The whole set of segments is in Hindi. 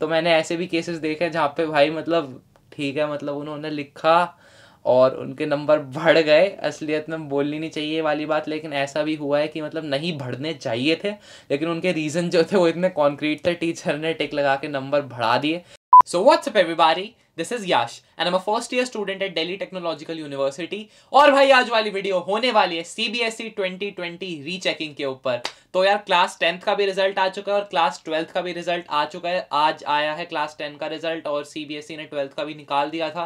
तो मैंने ऐसे भी केसेस देखे जहाँ पे भाई मतलब ठीक है मतलब उन्होंने लिखा और उनके नंबर बढ़ गए असलियत में बोलनी नहीं चाहिए वाली बात लेकिन ऐसा भी हुआ है कि मतलब नहीं बढ़ने चाहिए थे लेकिन उनके रीज़न जो थे वो इतने कॉन्क्रीट थे टीचर ने टिक लगा के नंबर बढ़ा दिए so what's up this is Yash and am a first year student at Delhi Technological University और भाई आज वाली वीडियो होने वाली है सीबीएसई 2020 रीचेकिंग के ऊपर तो यार क्लास टेंथ का भी रिजल्ट आ चुका है और क्लास ट्वेल्थ का भी रिजल्ट आ चुका है आज आया है क्लास टेन का रिजल्ट और सीबीएसई e ने ट्वेल्थ का भी निकाल दिया था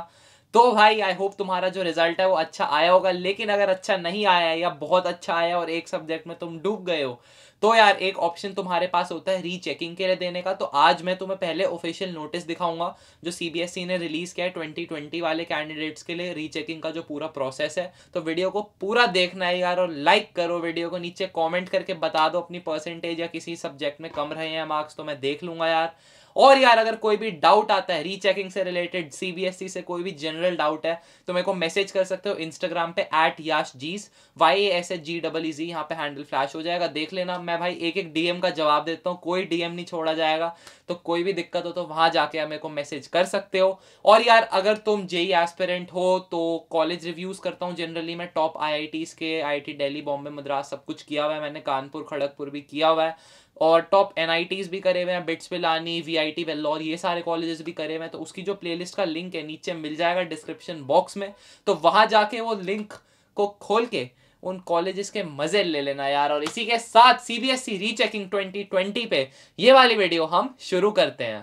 तो भाई आई होप तुम्हारा जो रिजल्ट है वो अच्छा आया होगा लेकिन अगर अच्छा नहीं आया या बहुत अच्छा आया और एक सब्जेक्ट में तुम डूब गए हो तो यार एक ऑप्शन तुम्हारे पास होता है रीचेकिंग के लिए देने का तो आज मैं तुम्हें पहले ऑफिशियल नोटिस दिखाऊंगा जो सीबीएसई e ने रिलीज किया है ट्वेंटी ट्वेंटी वाले कैंडिडेट्स के लिए रीचेकिंग का जो पूरा प्रोसेस है तो वीडियो को पूरा देखना है यार और लाइक करो वीडियो को नीचे कॉमेंट करके बता दो अपनी परसेंटेज या किसी सब्जेक्ट में कम रहे हैं मार्क्स तो मैं देख लूंगा यार और यार अगर कोई भी डाउट आता है रीचेकिंग से रिलेटेड सीबीएसई e से कोई भी जनरल डाउट है तो मेरे को मैसेज कर सकते हो इंस्टाग्राम पे एट याश जीस Y S H G double G यहाँ पे हैंडल फ्लैश हो जाएगा देख लेना मैं भाई एक एक डीएम का जवाब देता हूँ कोई डीएम नहीं छोड़ा जाएगा तो कोई भी दिक्कत हो तो वहां जाके मेरे को मैसेज कर सकते हो और यार अगर तुम जेई एस्पेरेंट e e हो तो कॉलेज रिव्यूज़ करता हूँ जनरली मैं टॉप आई के आई दिल्ली बॉम्बे मद्रास सब कुछ किया हुआ है मैंने कानपुर खड़गपुर भी किया हुआ है और टॉप एन भी करे हुए हैं BITS Pilani V I Vellore ये सारे कॉलेजेस भी करे हुए हैं तो उसकी जो प्लेलिस्ट का लिंक है नीचे मिल जाएगा डिस्क्रिप्शन बॉक्स में तो वहाँ जाके वो लिंक को खोल के उन कॉलेजेस के मज़े ले लेना यार और इसी के साथ C B S E rechecking twenty twenty पे ये वाली वीडियो हम शुरू करते हैं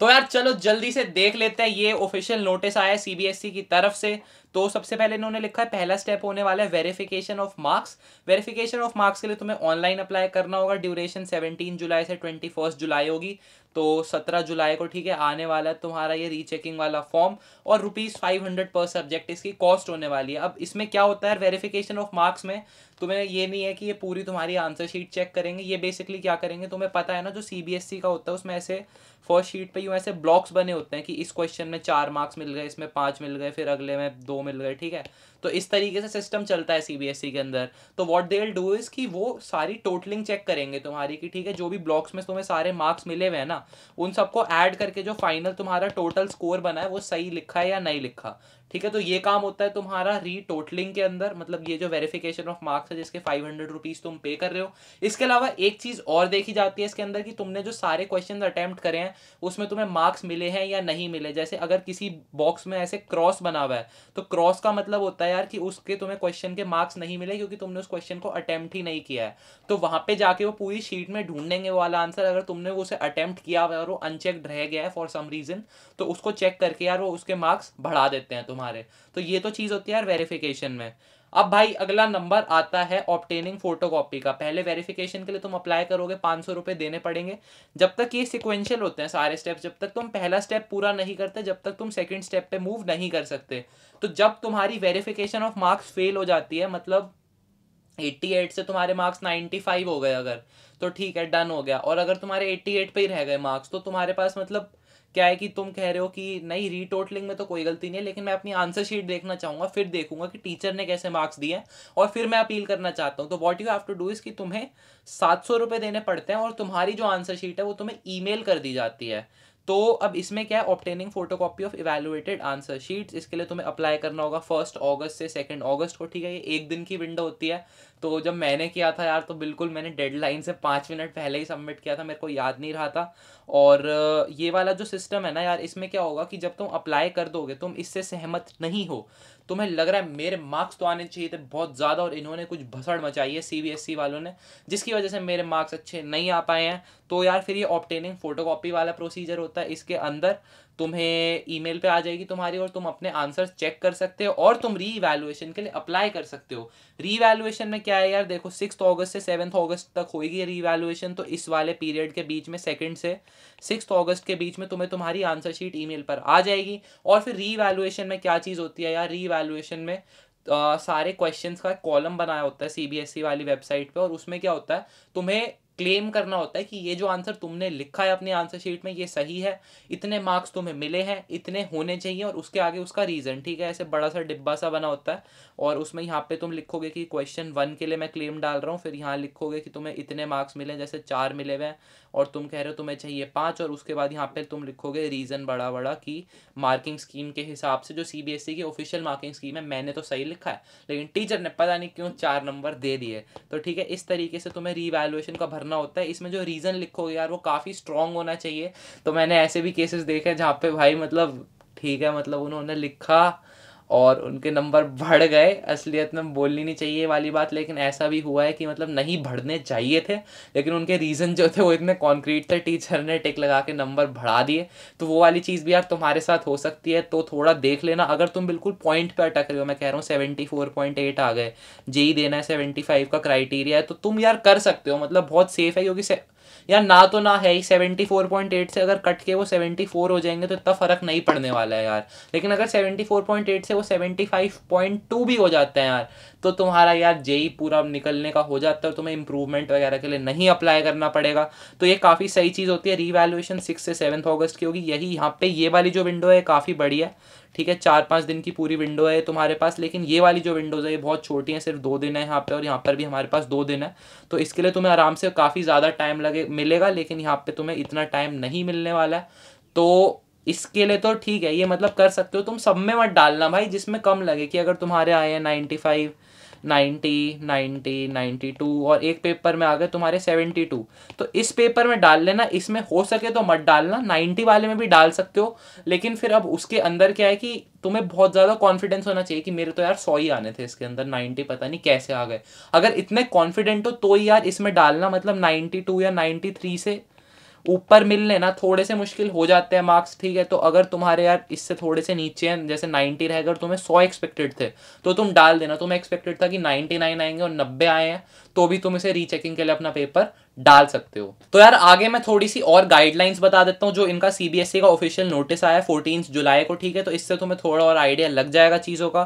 तो यार चलो जल्दी से देख लेते हैं ये ऑफिशियल नोटिस आया है सीबीएसई की तरफ से तो सबसे पहले इन्होंने लिखा है पहला स्टेप होने वाला है verification of marks verification of marks के लिए तुम्हें ऑनलाइन अप्लाई करना होगा ड्यूरेशन सेवनटीन जुलाई से ट्वेंटी जुलाई होगी तो सत्रह जुलाई को ठीक है आने वाला है तुम्हारा ये रीचेकिंग वाला फॉर्म और rupees five hundred per subject इसकी कॉस्ट होने वाली है अब इसमें क्या होता है वेरिफिकेशन ऑफ मार्क्स में तुम्हें ये नहीं है कि ये पूरी तुम्हारी आंसर शीट चेक करेंगे ये बेसिकली क्या करेंगे तुम्हें पता है ना जो सी e का होता है उसमें ऐसे फर्स्ट शीट पर यूँ ऐसे ब्लॉक्स बने होते हैं कि इस क्वेश्चन में चार मार्क्स मिल गए इसमें पाँच मिल गए फिर अगले में दो मिल गए ठीक है तो इस तरीके से सिस्टम चलता है सीबीएसई e के अंदर तो what they will do is कि वो सारी टोटलिंग चेक करेंगे तुम्हारी कि ठीक है जो भी ब्लॉक्स में तुम्हें सारे मार्क्स मिले हुए हैं ना उन सबको ऐड करके जो फाइनल तुम्हारा टोटल स्कोर बना है वो सही लिखा है या नहीं लिखा ठीक है तो ये काम होता है तुम्हारा री टोटलिंग के अंदर मतलब ये जो वेरिफिकेशन ऑफ मार्क्स है जिसके फाइव हंड्रेड रुपीज़ तुम पे कर रहे हो इसके अलावा एक चीज़ और देखी जाती है इसके अंदर कि तुमने जो सारे क्वेश्चन अटेम्प्ट करे हैं उसमें तुम्हें मार्क्स मिले हैं या नहीं मिले जैसे अगर किसी बॉक्स में ऐसे क्रॉस बना हुआ है तो क्रॉस का मतलब होता है बोला यार कि उसके तुम्हें क्वेश्चन के मार्क्स नहीं मिले क्योंकि तुमने उस क्वेश्चन को अटैम्प्ट ही नहीं किया है तो वहाँ पे जाके वो पूरी शीट में ढूंढेंगे वाला आंसर अगर तुमने वो उसे अटैम्प्ट किया हुआ और वो अनचेक्ड रह गया है फॉर सम रीज़न तो उसको चेक करके यार वो उसके मार्क्स बढ़ा देते हैं तुम्हारे तो ये तो चीज़ होती है यार वेरिफिकेशन में अब भाई अगला नंबर आता है ऑप्टेनिंग फोटोकॉपी का पहले वेरिफिकेशन के लिए तुम अप्लाई करोगे पाँच सौ रुपये देने पड़ेंगे जब तक ये सिक्वेंशियल होते हैं सारे स्टेप जब तक तुम पहला स्टेप पूरा नहीं करते जब तक तुम सेकेंड स्टेप पे मूव नहीं कर सकते तो जब तुम्हारी वेरिफिकेशन ऑफ मार्क्स फेल हो जाती है मतलब एट से तुम्हारे मार्क्स फाइव हो गए अगर तो ठीक है डन हो गया और अगर तुम्हारे एट पे ही रह गए मार्क्स तो तुम्हारे पास मतलब क्या है कि तुम कह रहे हो कि नहीं रीटोटलिंग में तो कोई गलती नहीं है लेकिन मैं अपनी आंसर शीट देखना चाहूंगा फिर देखूंगा कि टीचर ने कैसे मार्क्स दिए और फिर मैं अपील करना चाहता हूँ तो what you have to do is कि तुम्हें सात सौ रुपए देने पड़ते हैं और तुम्हारी जो आंसर शीट है वो तुम्हें ई कर दी जाती है तो अब इसमें क्या है obtaining photo copy of evaluated answer sheets इसके लिए तुम्हें अप्लाई करना होगा फर्स्ट अगस्त से सेकेंड अगस्त को ठीक है ये एक दिन की विंडो होती है तो जब मैंने किया था यार तो बिल्कुल मैंने डेडलाइन से पाँच मिनट पहले ही सबमिट किया था मेरे को याद नहीं रहा था और ये वाला जो सिस्टम है ना यार इसमें क्या होगा कि जब तुम अप्लाई कर दोगे तुम इससे सहमत नहीं हो तुम्हें तो लग रहा है मेरे मार्क्स तो आने चाहिए थे बहुत ज़्यादा और इन्होंने कुछ भसड़ मचाई है सी e वालों ने जिसकी वजह से मेरे मार्क्स अच्छे नहीं आ पाए हैं तो यार फिर ये ऑप्टेनिंग फोटो वाला प्रोसीजर होता है इसके अंदर तुम्हें ईमेल पे आ जाएगी तुम्हारी और तुम अपने आंसर्स चेक कर सकते हो और तुम री के लिए अप्लाई कर सकते हो रीवैल्यूएशन में क्या है यार देखो सिक्स अगस्त से सेवन्थ अगस्त तक होगी रीवैल्यूएशन तो इस वाले पीरियड के बीच में सेकंड से सिक्स अगस्त के बीच में तुम्हें तुम्हारी आंसर शीट ईमेल पर आ जाएगी और फिर रीवैल्यूएशन में क्या चीज़ होती है यार रीवैल्यूएशन में आ, सारे क्वेश्चंस का कॉलम बनाया होता है सीबीएसई e वाली वेबसाइट पे और उसमें क्या होता है तुम्हें क्लेम करना होता है कि ये जो आंसर तुमने लिखा है अपने आंसर शीट में ये सही है इतने मार्क्स तुम्हें मिले हैं इतने होने चाहिए और उसके आगे उसका रीज़न ठीक है ऐसे बड़ा सा डिब्बा सा बना होता है और उसमें यहाँ पे तुम लिखोगे कि क्वेश्चन वन के लिए मैं क्लेम डाल रहा हूँ फिर यहाँ लिखोगे कि तुम्हें इतने मार्क्स मिले जैसे चार मिले हुए हैं और तुम कह रहे हो तुम्हें चाहिए पाँच और उसके बाद यहाँ पर तुम लिखोगे रीज़न बड़ा बड़ा कि मार्किंग स्कीम के हिसाब से जो सी e की ऑफिशियल मार्किंग स्कीम है मैंने तो सही लिखा है लेकिन टीचर ने पता नहीं क्यों चार नंबर दे दिए तो ठीक है इस तरीके से तुम्हें रीवैल्यूएशन का करना होता है इसमें जो रीज़न लिखोगे यार वो काफ़ी स्ट्रांग होना चाहिए तो मैंने ऐसे भी केसेस देखे जहाँ पे भाई मतलब ठीक है मतलब उन्होंने लिखा और उनके नंबर बढ़ गए असलियत में बोलनी नहीं चाहिए वाली बात लेकिन ऐसा भी हुआ है कि मतलब नहीं बढ़ने चाहिए थे लेकिन उनके रीज़न जो थे वो इतने कॉन्क्रीट थे टीचर ने टिक लगा के नंबर बढ़ा दिए तो वो वाली चीज़ भी यार तुम्हारे साथ हो सकती है तो थोड़ा देख लेना अगर तुम बिल्कुल पॉइंट पर अटक रहे हो मैं कह रहा हूँ सेवेंटी फोर पॉइंट एट आ गए ही देना है सेवेंटी फाइव का क्राइटेरिया है तो तुम यार कर सकते हो मतलब बहुत सेफ है क्योंकि या ना तो ना है ही सेवेंटी फोर पॉइंट एट से अगर कट के वो सेवेंटी फोर हो जाएंगे तो इतना फ़र्क नहीं पड़ने वाला है यार लेकिन अगर सेवेंटी फोर पॉइंट एट से वो सेवेंटी फाइव पॉइंट टू भी हो जाते हैं यार तो तुम्हारा यार जे ही पूरा निकलने का हो जाता है और तुम्हें इंप्रूवमेंट वगैरह के लिए नहीं अप्लाई करना पड़ेगा तो ये काफ़ी सही चीज़ होती है रीवैल्यूएशन सिक्स से सेवन्थ ऑगस्ट की होगी यही यहाँ पे ये वाली जो विंडो है काफ़ी बड़ी है ठीक है चार पाँच दिन की पूरी विंडो है तुम्हारे पास लेकिन ये वाली जो विंडोज़ है ये बहुत छोटी है सिर्फ दो दिन है यहाँ पे और यहाँ पर भी हमारे पास दो दिन है तो इसके लिए तुम्हें आराम से काफ़ी ज़्यादा टाइम लगे मिलेगा लेकिन यहाँ पर तुम्हें इतना टाइम नहीं मिलने वाला है तो इसके लिए तो ठीक है ये मतलब कर सकते हो तुम सब में मत डालना भाई जिसमें कम लगे कि अगर तुम्हारे आए हैं ninety five ninety ninety ninety two और एक पेपर में आ गए तुम्हारे सेवेंटी टू तो इस पेपर में डाल लेना इसमें हो सके तो मत डालना नाइन्टी वाले में भी डाल सकते हो लेकिन फिर अब उसके अंदर क्या है कि तुम्हें बहुत ज़्यादा कॉन्फिडेंस होना चाहिए कि मेरे तो यार सौ ही आने थे इसके अंदर नाइन्टी पता नहीं कैसे आ गए अगर इतने कॉन्फिडेंट हो तो यार इसमें डालना मतलब नाइन्टी टू या नाइन्टी थ्री से ऊपर मिल लेना थोड़े से मुश्किल हो जाते हैं मार्क्स ठीक है तो अगर तुम्हारे यार इससे थोड़े से नीचे हैं जैसे नाइनटी रह अगर तुम्हें सौ एक्सपेक्टेड थे तो तुम डाल देना तुम्हें तो एक्सपेक्टेड था कि नाइनटी नाइन आएंगे और नब्बे आए हैं तो भी तुम इसे रीचेकिंग के लिए अपना पेपर डाल सकते हो तो यार आगे मैं थोड़ी सी और गाइडलाइंस बता देता हूँ जो इनका सीबीएसई e का ऑफिशियल नोटिस आया है फोर्टीन जुलाई को ठीक है तो इससे तुम्हें थोड़ा और आइडिया लग जाएगा चीज़ों का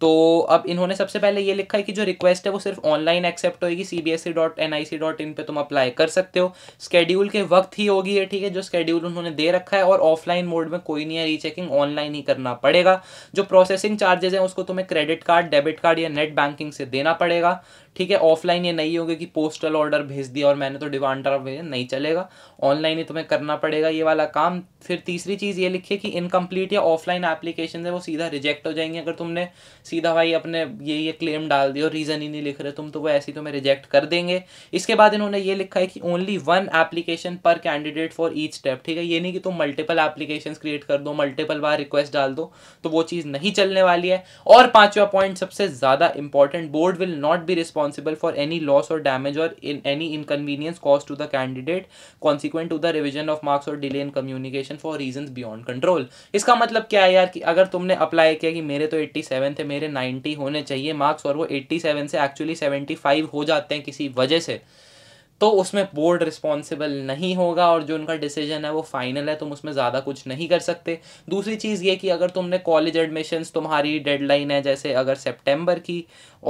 तो अब इन्होंने सबसे पहले ये लिखा है कि जो रिक्वेस्ट है वो सिर्फ ऑनलाइन एक्सेप्ट होगी C B S E dot N I C dot in पर तुम अप्लाई कर सकते हो स्केड्यूल के वक्त ही होगी ये ठीक है जो स्केड्यूल उन्होंने दे रखा है और ऑफलाइन मोड में कोई नहीं है रीचेकिंग ऑनलाइन ही करना पड़ेगा जो प्रोसेसिंग चार्जेज हैं उसको तुम्हें क्रेडिट कार्ड डेबिट कार्ड या नेट बैंकिंग से देना पड़ेगा ठीक है ऑफलाइन ये नहीं होगा कि पोस्टल ऑर्डर भेज दिया और मैंने तो डिमांड ड्राफ्ट भेजा नहीं चलेगा ऑनलाइन ही तुम्हें करना पड़ेगा ये वाला काम फिर तीसरी चीज़ ये लिखिए कि इनकम्प्लीट या ऑफलाइन एप्लीकेशन है वो सीधा रिजेक्ट हो जाएंगे अगर तुमने सीधा भाई अपने ये ये क्लेम डाल दिया और रीज़न ही नहीं लिख रहे तुम तो वो ऐसे ही तुम्हें रिजेक्ट कर देंगे इसके बाद इन्होंने ये लिखा है कि only one application per candidate for each step ठीक है ये नहीं कि तुम मल्टीपल एप्लीकेशन क्रिएट कर दो मल्टीपल बार रिक्वेस्ट डाल दो तो वो चीज़ नहीं चलने वाली है और पाँचवा पॉइंट सबसे ज़्यादा important board will not be response responsible for any loss or damage or in any inconvenience caused to the candidate consequent to the revision of marks or delay in communication for reasons beyond control इसका मतलब क्या है यार कि अगर तुमने apply किया कि मेरे तो 87 थे मेरे 90 होने चाहिए marks और वो 87 से actually 75 हो जाते हैं किसी वजह से तो उसमें बोर्ड रिस्पॉन्सिबल नहीं होगा और जो उनका डिसीजन है वो फाइनल है तुम उसमें ज़्यादा कुछ नहीं कर सकते दूसरी चीज़ ये कि अगर तुमने कॉलेज एडमिशन्स तुम्हारी डेडलाइन है जैसे अगर सेप्टेम्बर की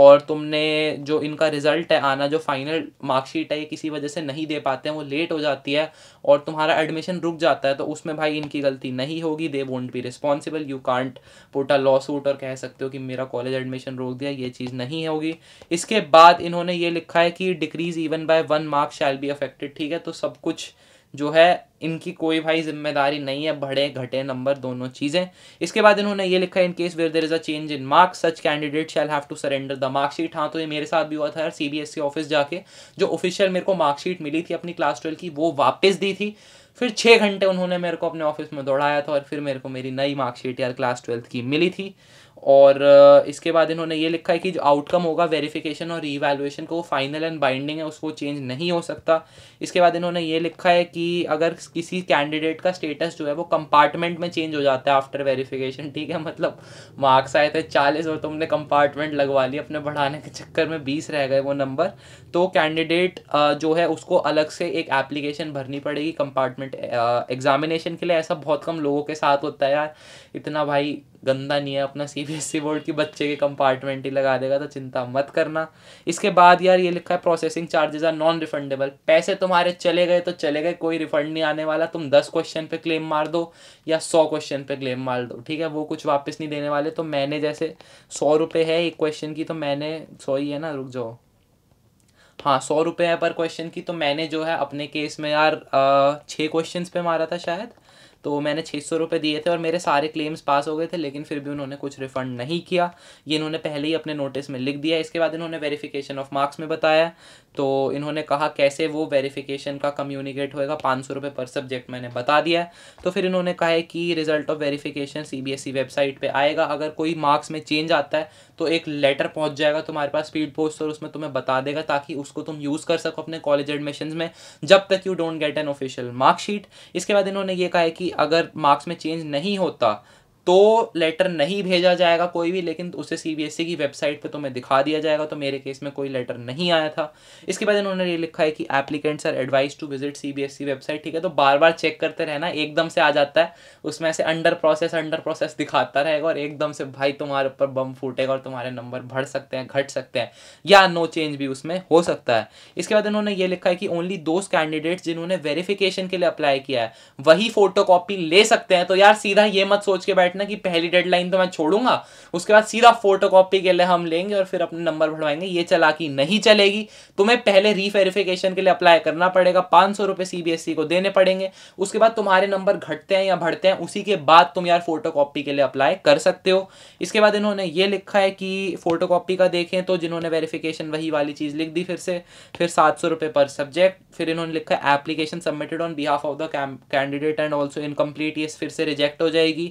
और तुमने जो इनका रिज़ल्ट है आना जो फाइनल मार्कशीट है ये किसी वजह से नहीं दे पाते हैं वो लेट हो जाती है और तुम्हारा एडमिशन रुक जाता है तो उसमें भाई इनकी गलती नहीं होगी they won't be responsible you can't put a lawsuit और कह सकते हो कि मेरा कॉलेज एडमिशन रोक दिया ये चीज़ नहीं होगी इसके बाद इन्होंने ये लिखा है कि decrease even by one marks shall be affected ठीक है तो सब कुछ जो है इनकी कोई भाई जिम्मेदारी नहीं है बढ़े घटे नंबर दोनों चीज़ें इसके बाद इन्होंने ये लिखा है in case where there is a change in marks such candidate shall have to surrender the marksheet हाँ तो ये मेरे साथ भी हुआ था यार सी ऑफिस e जाके जो ऑफिशियल मेरे को मार्कशीट मिली थी अपनी क्लास ट्वेल्व की वो वापस दी थी फिर छः घंटे उन्होंने मेरे को अपने ऑफिस में दौड़ाया था और फिर मेरे को मेरी नई मार्कशीट यार क्लास ट्वेल्थ की मिली थी और इसके बाद इन्होंने ये लिखा है कि जो आउटकम होगा वेरिफिकेशन और रीवैल्यूएशन को फाइनल एंड बाइंडिंग है उसको चेंज नहीं हो सकता इसके बाद इन्होंने ये लिखा है कि अगर किसी कैंडिडेट का स्टेटस जो है वो कंपार्टमेंट में चेंज हो जाता है आफ्टर वेरिफिकेशन ठीक है मतलब मार्क्स आए थे चालीस और तुमने कंपार्टमेंट लगवा लिया अपने बढ़ाने के चक्कर में बीस रह गए वो नंबर तो कैंडिडेट जो है उसको अलग से एक एप्लीकेशन भरनी पड़ेगी कंपार्टमेंट एग्जामिनेशन के लिए ऐसा बहुत कम लोगों के साथ होता है यार इतना भाई गंदा नहीं है अपना सीबीएसई बोर्ड e के बच्चे के कंपार्टमेंट ही लगा देगा तो चिंता मत करना इसके बाद यार ये लिखा है processing charges are non refundable पैसे तुम्हारे चले गए तो चले गए कोई रिफंड नहीं आने वाला तुम दस क्वेश्चन पे क्लेम मार दो या सौ क्वेश्चन पे क्लेम मार दो ठीक है वो कुछ वापस नहीं देने वाले तो मैंने जैसे सौ रुपये है एक क्वेश्चन की तो मैंने सौ ही है ना रुक जाओ हाँ सौ रुपये है पर क्वेश्चन की तो मैंने जो है अपने केस में यार छः क्वेश्चन पे मारा था शायद तो मैंने छः सौ रुपये दिए थे और मेरे सारे क्लेम्स पास हो गए थे लेकिन फिर भी उन्होंने कुछ रिफंड नहीं किया ये इन्होंने पहले ही अपने नोटिस में लिख दिया इसके बाद इन्होंने वेरिफिकेशन ऑफ मार्क्स में बताया तो इन्होंने कहा कैसे वो वेरिफिकेशन का कम्युनिकेट होएगा पाँच सौ रुपये पर सब्जेक्ट मैंने बता दिया है तो फिर इन्होंने कहा है कि result of verification CBSE website पे आएगा अगर कोई मार्क्स में चेंज आता है तो एक लेटर पहुंच जाएगा तुम्हारे पास स्पीड पोस्ट और उसमें तुम्हें बता देगा ताकि उसको तुम यूज़ कर सको अपने कॉलेज एडमिशन में जब तक you don't get an official marksheet इसके बाद इन्होंने ये कहा है कि अगर मार्क्स में चेंज नहीं होता तो लेटर नहीं भेजा जाएगा कोई भी लेकिन उसे सीबीएसई e की वेबसाइट पे तो मैं दिखा दिया जाएगा तो मेरे केस में कोई लेटर नहीं आया था इसके बाद इन्होंने ये लिखा है कि applicants are advise to visit CBSE website ठीक है तो बार बार चेक करते रहना एकदम से आ जाता है उसमें ऐसे अंडर प्रोसेस अंडर प्रोसेस दिखाता रहेगा और एकदम से भाई तुम्हारे ऊपर बम फूटेगा और तुम्हारे नंबर बढ़ सकते हैं घट सकते हैं या नो चेंज भी उसमें हो सकता है इसके बाद इन्होंने ये लिखा है कि ओनली दो कैंडिडेट्स जिन्होंने वेरिफिकेशन के लिए अप्लाई किया है वही फोटो ले सकते हैं तो यार सीधा ये मत सोच के बैठ बैठना कि पहली डेडलाइन तो मैं छोड़ूंगा उसके बाद सीधा फोटोकॉपी के लिए हम लेंगे और फिर अपने नंबर भरवाएंगे ये चला कि नहीं चलेगी तुम्हें पहले रीवेरिफिकेशन के लिए अप्लाई करना पड़ेगा पाँच सौ e को देने पड़ेंगे उसके बाद तुम्हारे नंबर घटते हैं या बढ़ते हैं उसी के बाद तुम यार फोटो के लिए अप्लाई कर सकते हो इसके बाद इन्होंने ये लिखा है कि फोटो का देखें तो जिन्होंने वेरिफिकेशन वही वाली चीज़ लिख दी फिर से फिर सात पर सब्जेक्ट फिर इन्होंने लिखा है application submitted on behalf of the candidate and also incomplete ये फिर से रिजेक्ट हो जाएगी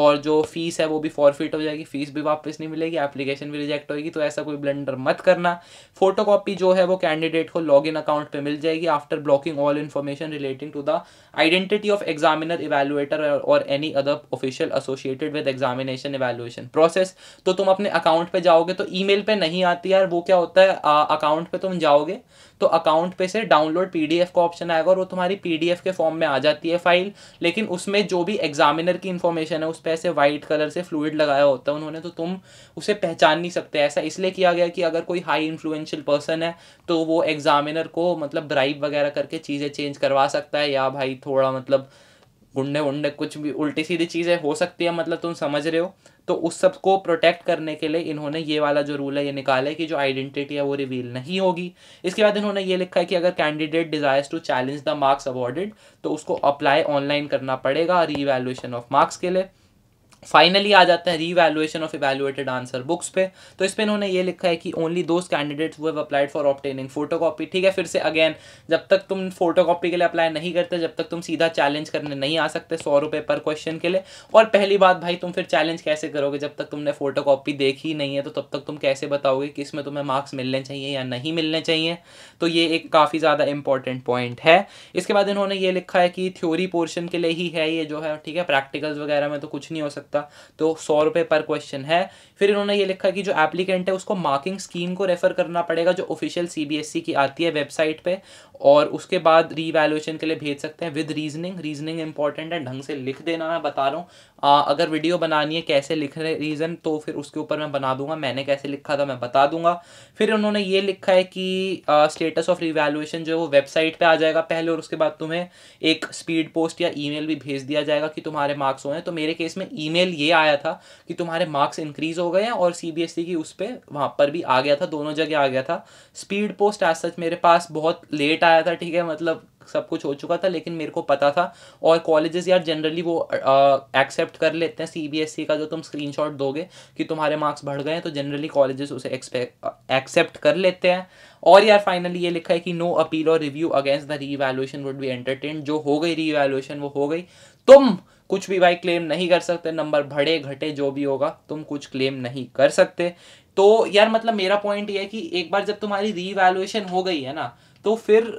और और जो फ़ीस है वो भी फॉरफिट हो जाएगी फ़ीस भी वापस नहीं मिलेगी एप्लीकेशन भी रिजेक्ट होगी तो ऐसा कोई ब्लेंडर मत करना फोटोकॉपी जो है वो कैंडिडेट को लॉगिन अकाउंट पे मिल जाएगी after blocking all information relating to the identity of examiner evaluator और any other official associated with examination evaluation process तो तुम अपने अकाउंट पर जाओगे तो ई पे नहीं आती यार वो क्या होता है अकाउंट पर तुम जाओगे तो अकाउंट पे से डाउनलोड पीडीएफ का ऑप्शन आएगा और वो तुम्हारी पीडीएफ के फॉर्म में आ जाती है फाइल लेकिन उसमें जो भी एग्जामिनर की इन्फॉर्मेशन है उस पर ऐसे व्हाइट कलर से फ्लूड लगाया होता है उन्होंने तो तुम उसे पहचान नहीं सकते ऐसा इसलिए किया गया कि अगर कोई हाई इन्फ्लुएंशियल पर्सन है तो वो एग्जामिनर को मतलब ब्राइब वगैरह करके चीज़ें चेंज करवा सकता है या भाई थोड़ा मतलब गुंडे वुंडे कुछ भी उल्टी सीधी चीज़ें हो सकती है मतलब तुम समझ रहे हो तो उस सब को प्रोटेक्ट करने के लिए इन्होंने ये वाला जो रूल है ये निकाला है कि जो आइडेंटिटी है वो रिवील नहीं होगी इसके बाद इन्होंने ये लिखा है कि अगर candidate desires to challenge the marks awarded तो उसको अप्लाई ऑनलाइन करना पड़ेगा रीवैल्यूएशन ऑफ मार्क्स के लिए फाइनली आ जाते हैं revaluation of evaluated answer books पे तो इस पे इन्होंने ये लिखा है कि only those candidates who have applied for obtaining photo copy ठीक है फिर से अगेन जब तक तुम फोटो कॉपी के लिए अप्लाई नहीं करते जब तक तुम सीधा चैलेंज करने नहीं आ सकते सौ रुपये पर क्वेश्चन के लिए और पहली बात भाई तुम फिर चैलेंज कैसे करोगे जब तक तुमने फोटो कॉपी देखी नहीं है तो तब तक तुम कैसे बताओगे कि इसमें तुम्हें मार्क्स मिलने चाहिए या नहीं मिलने चाहिए तो ये एक काफ़ी ज़्यादा इंपॉर्टेंट पॉइंट है इसके बाद इन्होंने ये लिखा है कि थ्योरी पोर्शन के लिए ही है ये जो है ठीक है प्रैक्टिकल्स वगैरह में तो कुछ नहीं हो सकता सकता तो सौ रुपये पर क्वेश्चन है फिर इन्होंने ये लिखा कि जो एप्लीकेंट है उसको मार्किंग स्कीम को रेफ़र करना पड़ेगा जो ऑफिशियल सीबीएसई e की आती है वेबसाइट पे और उसके बाद रीवैल्यूएशन के लिए भेज सकते हैं विद रीजनिंग रीजनिंग इंपॉर्टेंट है ढंग से लिख देना मैं बता रहा हूँ अगर वीडियो बनानी है कैसे लिख रहे रीज़न तो फिर उसके ऊपर मैं बना दूंगा मैंने कैसे लिखा था मैं बता दूंगा फिर उन्होंने ये लिखा है कि स्टेटस ऑफ रिवैल्यूएशन जो है वो वेबसाइट पर आ जाएगा पहले और उसके बाद तुम्हें एक स्पीड पोस्ट या ई भी भेज दिया जाएगा कि तुम्हारे मार्क्स हुए हैं तो मेरे केस में ई ईमेल ये आया था कि तुम्हारे मार्क्स इंक्रीज हो गए हैं और सीबीएसई e की उस पर वहाँ पर भी आ गया था दोनों जगह आ गया था स्पीड पोस्ट एज सच मेरे पास बहुत लेट आया था ठीक है मतलब सब कुछ हो चुका था लेकिन मेरे को पता था और कॉलेजेस यार जनरली वो एक्सेप्ट कर लेते हैं सीबीएसई e का जो तुम स्क्रीनशॉट दोगे कि तुम्हारे मार्क्स बढ़ गए हैं तो जनरली कॉलेजेस उसे एक्सेप्ट कर लेते हैं और यार फाइनली ये लिखा है कि no appeal or review against the revaluation would be entertain जो हो गई रीवैल्यूएशन वो हो गई तुम कुछ भी भाई क्लेम नहीं कर सकते नंबर बढ़े घटे जो भी होगा तुम कुछ क्लेम नहीं कर सकते तो यार मतलब मेरा पॉइंट ये है कि एक बार जब तुम्हारी रीवैल्यूएशन हो गई है ना तो फिर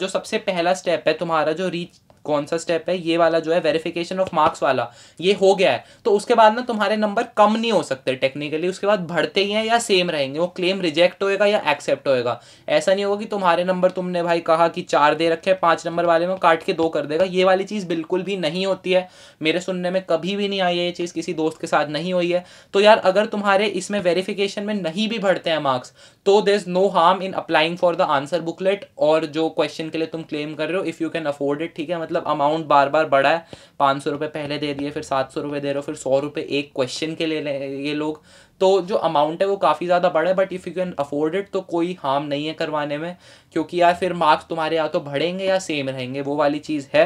जो सबसे पहला स्टेप है तुम्हारा जो रीच कौन सा स्टेप है ये वाला जो है वेरिफिकेशन ऑफ मार्क्स वाला ये हो गया है तो उसके बाद ना तुम्हारे नंबर कम नहीं हो सकते टेक्निकली उसके बाद बढ़ते ही हैं या सेम रहेंगे वो क्लेम रिजेक्ट होएगा या एक्सेप्ट होएगा ऐसा नहीं होगा कि तुम्हारे नंबर तुमने भाई कहा कि चार दे रखे पाँच नंबर वाले में काट के दो कर देगा ये वाली चीज़ बिल्कुल भी नहीं होती है मेरे सुनने में कभी भी नहीं आई है ये चीज़ किसी दोस्त के साथ नहीं हुई है तो यार अगर तुम्हारे इसमें वेरिफिकेशन में नहीं भी बढ़ते हैं मार्क्स तो there is no harm in applying for the answer booklet और जो क्वेश्चन के लिए तुम क्लेम कर रहे हो if you can afford it ठीक है मतलब मतलब अमाउंट बार बार बढ़ा है पाँच सौ रुपये पहले दे दिए फिर सात सौ रुपये दे रहे हो फिर सौ रुपये एक क्वेश्चन के ले ये लोग तो जो अमाउंट है वो काफ़ी ज़्यादा बड़ा है but if you can afford it तो कोई हार्म नहीं है करवाने में क्योंकि यार फिर मार्क्स तुम्हारे या तो बढ़ेंगे या सेम रहेंगे वो वाली चीज़ है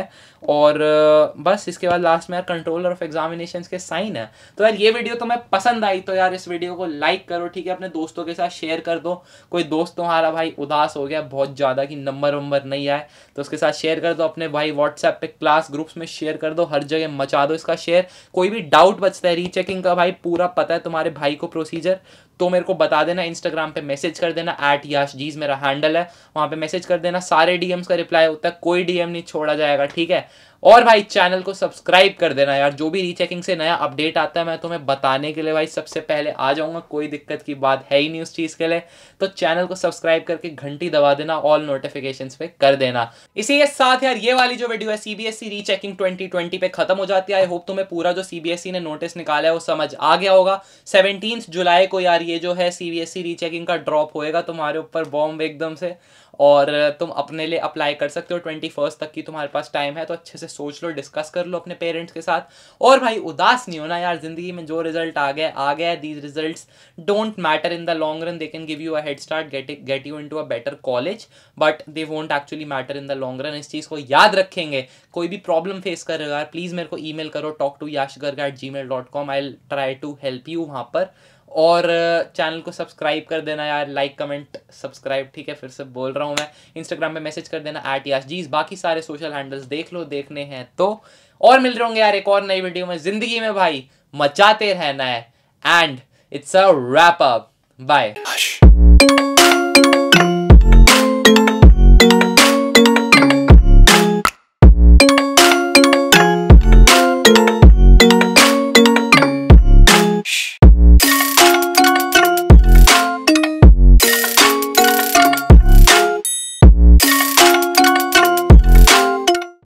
और बस इसके बाद लास्ट में यार कंट्रोलर ऑफ एग्जामिनेशन के साइन है तो यार ये वीडियो तो तुम्हें पसंद आई तो यार इस वीडियो को लाइक करो ठीक है अपने दोस्तों के साथ शेयर कर दो कोई दोस्त तुम्हारा भाई उदास हो गया बहुत ज़्यादा कि नंबर वंबर नहीं आए तो उसके साथ शेयर कर दो अपने भाई व्हाट्सएप पे क्लास ग्रुप्स में शेयर कर दो हर जगह मचा दो इसका शेयर कोई भी डाउट बचता है रीचेकिंग का भाई पूरा पता है तुम्हारे भाई को को प्रोसीजर तो मेरे को बता देना इंस्टाग्राम पे मैसेज कर देना एट याश जीज मेरा हैंडल है वहाँ पे मैसेज कर देना सारे डीएम्स का रिप्लाई होता है कोई डीएम नहीं छोड़ा जाएगा ठीक है और भाई चैनल को सब्सक्राइब कर देना यार जो भी रीचेकिंग से नया अपडेट आता है मैं तुम्हें बताने के लिए भाई सबसे पहले आ जाऊंगा कोई दिक्कत की बात है ही नहीं उस चीज़ के लिए तो चैनल को सब्सक्राइब करके घंटी दबा देना ऑल नोटिफिकेशन पे कर देना इसी के साथ यार ये वाली जो वीडियो है सीबीएसई रीचेकिंग ट्वेंटी पे खत्म हो जाती है आई होप तुम्हें पूरा जो सीबीएसई e ने नोटिस निकाला है वो समझ आ गया होगा सेवनटीन जुलाई को यार ये जो है सीबीएसई रीचेकिंग e का ड्रॉप होएगा तुम्हारे ऊपर बॉम्ब एकदम से और तुम अपने लिए अप्लाई कर सकते हो ट्वेंटी फर्स्ट तक की तुम्हारे पास टाइम है तो अच्छे से सोच लो डिस्कस कर लो अपने पेरेंट्स के साथ और भाई उदास नहीं होना यार ज़िंदगी में जो रिजल्ट आ गया आ गया these result don't matter in the long run they can give you a head start get get you into a better college but they won't actually matter in the long run इस चीज़ को याद रखेंगे कोई भी प्रॉब्लम फेस कर रहे हो यार प्लीज़ मेरे को ई करो talk to Yash Garg at Gmail dot com I try to help you वहाँ पर और चैनल को सब्सक्राइब कर देना यार लाइक कमेंट सब्सक्राइब ठीक है फिर से बोल रहा हूँ मैं इंस्टाग्राम पे मैसेज कर देना एट याश जीज बाकी सारे सोशल हैंडल्स देख लो देखने हैं तो और मिल रहे होंगे यार एक और नई वीडियो में जिंदगी में भाई मचाते रहना है and it's a wrap up bye